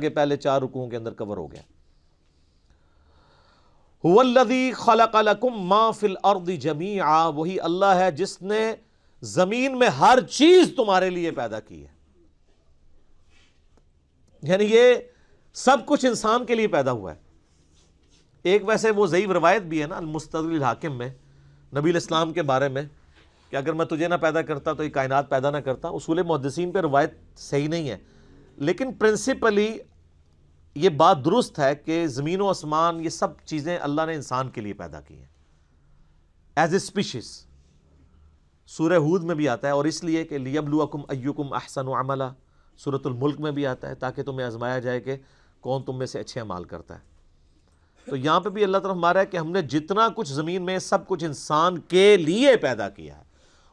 के पहले चार रुकुओं के अंदर कवर हो गया हुवल्लदी मा फिल अर्दी जमी वही अल्लाह है जिसने जमीन में हर चीज तुम्हारे लिए पैदा की है यानी ये सब कुछ इंसान के लिए पैदा हुआ है एक वैसे वो ज़यीब रवायत भी है ना मुस्तिल हाकिम में नबी इस्लाम के बारे में कि अगर मैं तुझे ना पैदा करता तो ये कायनात पैदा ना करता उसूल मुहदसिन पर रवायत सही नहीं है लेकिन प्रिंसिपली ये बात दुरुस्त है कि ज़मीन व आसमान ये सब चीज़ें अल्लाह ने इंसान के लिए पैदा की हैं एज ए स्पीशीज सूर हूद में भी आता है और इसलिए कि लियबलुआकुम अयुकुम अहसन अमला मुल्क में भी आता है ताकि तुम्हें आजमाया जाए कि कौन तुम में से अच्छे अमाल करता है तो यहाँ पे भी अल्लाह तरफ मारा है कि हमने जितना कुछ ज़मीन में सब कुछ इंसान के लिए पैदा किया है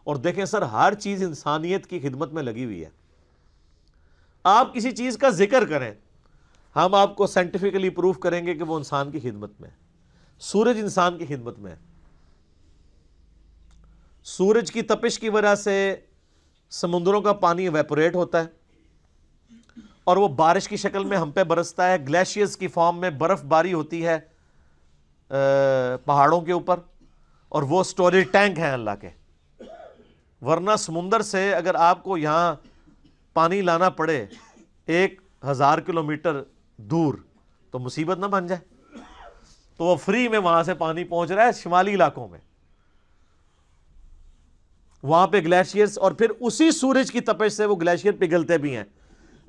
और देखें सर हर चीज़ इंसानियत की खिदमत में लगी हुई है आप किसी चीज़ का जिक्र करें हम आपको साइंटिफिकली प्रूफ करेंगे कि वो इंसान की खिदमत में सूरज इंसान की खिदमत में सूरज की तपिश की वजह से समुद्रों का पानी वेपोरेट होता है और वो बारिश की शक्ल में हम पे बरसता है ग्लेशियर्स की फॉर्म में बर्फ़बारी होती है पहाड़ों के ऊपर और वो स्टोरेज टैंक है अल्लाह के वरना समुंदर से अगर आपको यहाँ पानी लाना पड़े एक हज़ार किलोमीटर दूर तो मुसीबत ना बन जाए तो वो फ्री में वहां से पानी पहुंच रहा है शिमाली इलाकों में वहां पे ग्लेशियर्स और फिर उसी सूरज की तपेश से वो ग्लेशियर पिघलते भी हैं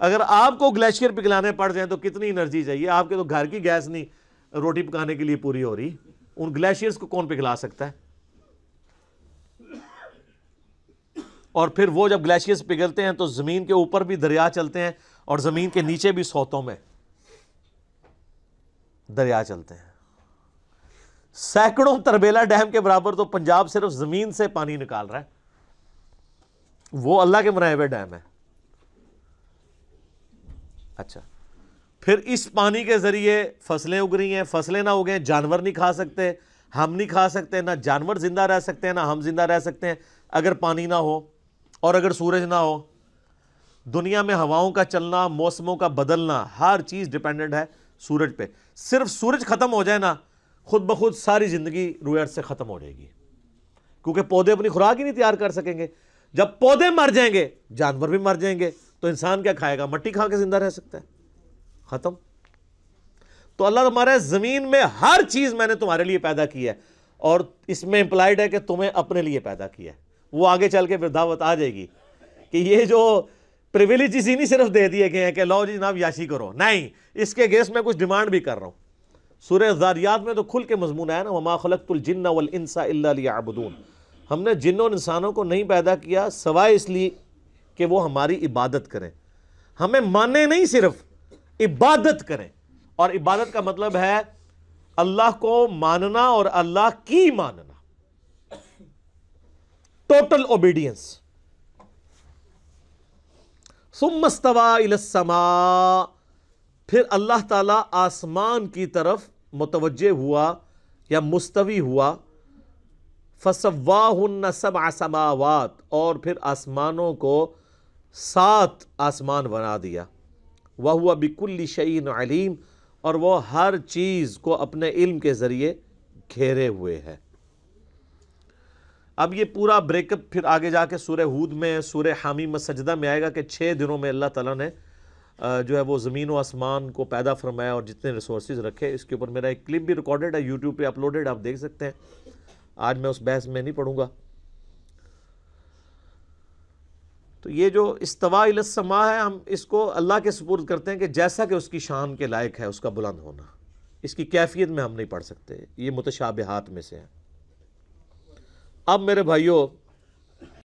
अगर आपको ग्लेशियर पिघलाने पड़ जाए तो कितनी एनर्जी चाहिए आपके तो घर की गैस नहीं रोटी पकाने के लिए पूरी हो रही उन ग्लेशियर्स को कौन पिघला सकता है और फिर वो जब ग्लेशियर्स पिघलते हैं तो ज़मीन के ऊपर भी दरिया चलते हैं और ज़मीन के नीचे भी सोतों में दरिया चलते हैं सैकड़ों तरबेला डैम के बराबर तो पंजाब सिर्फ ज़मीन से पानी निकाल रहा है वो अल्लाह के बनाए हुए डैम है अच्छा फिर इस पानी के ज़रिए फसलें उग रही हैं फसलें ना उगें जानवर नहीं खा सकते हम नहीं खा सकते ना जानवर ज़िंदा रह सकते हैं ना हम ज़िंदा रह सकते हैं अगर पानी ना हो और अगर सूरज ना हो दुनिया में हवाओं का चलना मौसमों का बदलना हर चीज़ डिपेंडेंट है सूरज पे सिर्फ सूरज ख़त्म हो जाए ना खुद ब खुद सारी ज़िंदगी रूयर से ख़त्म हो जाएगी क्योंकि पौधे अपनी खुराक ही नहीं तैयार कर सकेंगे जब पौधे मर जाएंगे जानवर भी मर जाएंगे तो इंसान क्या खाएगा मट्टी खा के ज़िंदा रह सकता है ख़त्म तो अल्लाह तुम्हारे ज़मीन में हर चीज़ मैंने तुम्हारे लिए पैदा की है और इसमें इंप्लाइड है कि तुम्हें अपने लिए पैदा किया है वो आगे चल के वृद्धावत आ जाएगी कि ये जो प्रिविलेज इसी सिर्फ दे दिए गए हैं कि लॉ जी जनाब याशी करो नहीं इसके गेस में कुछ डिमांड भी कर रहा हूँ सूर्य जारियात में तो खुल के मजमून आया ना हमा खलकतुलजिन वलसा अबदून हमने जिन और इंसानों को नहीं पैदा किया सवाए इसलिए कि वो हमारी इबादत करें हमें माने नहीं सिर्फ इबादत करें और इबादत का मतलब है अल्लाह को मानना और अल्लाह की मानना टोटल ओबीडियंस सुमस्तवा इलसमा फिर अल्लाह ताला आसमान की तरफ मुतवजह हुआ या मुस्तवी हुआ फसवा सब आसमावात और फिर आसमानों को सात आसमान बना दिया वह हुआ बिकुल्ली शईन अलीम और वह हर चीज़ को अपने इल्म के ज़रिए घेरे हुए है अब ये पूरा ब्रेकअप फिर आगे जाके सूर्य हूद में सूर्य हामी सजदा में आएगा कि छः दिनों में अल्लाह ताला ने जो है वो ज़मीन व आसमान को पैदा फरमाया और जितने रिसोर्स रखे इसके ऊपर मेरा एक क्लिप भी रिकॉर्डेड है यूट्यूब पर अपलोडेड आप देख सकते हैं आज मैं उस बहस में नहीं पढ़ूँगा तो ये जो इस्तवा इस्तवासमा है हम इसको अल्लाह के सपूर्द करते हैं कि जैसा कि उसकी शान के लायक है उसका बुलंद होना इसकी कैफियत में हम नहीं पढ़ सकते ये हाथ में से है अब मेरे भाइयों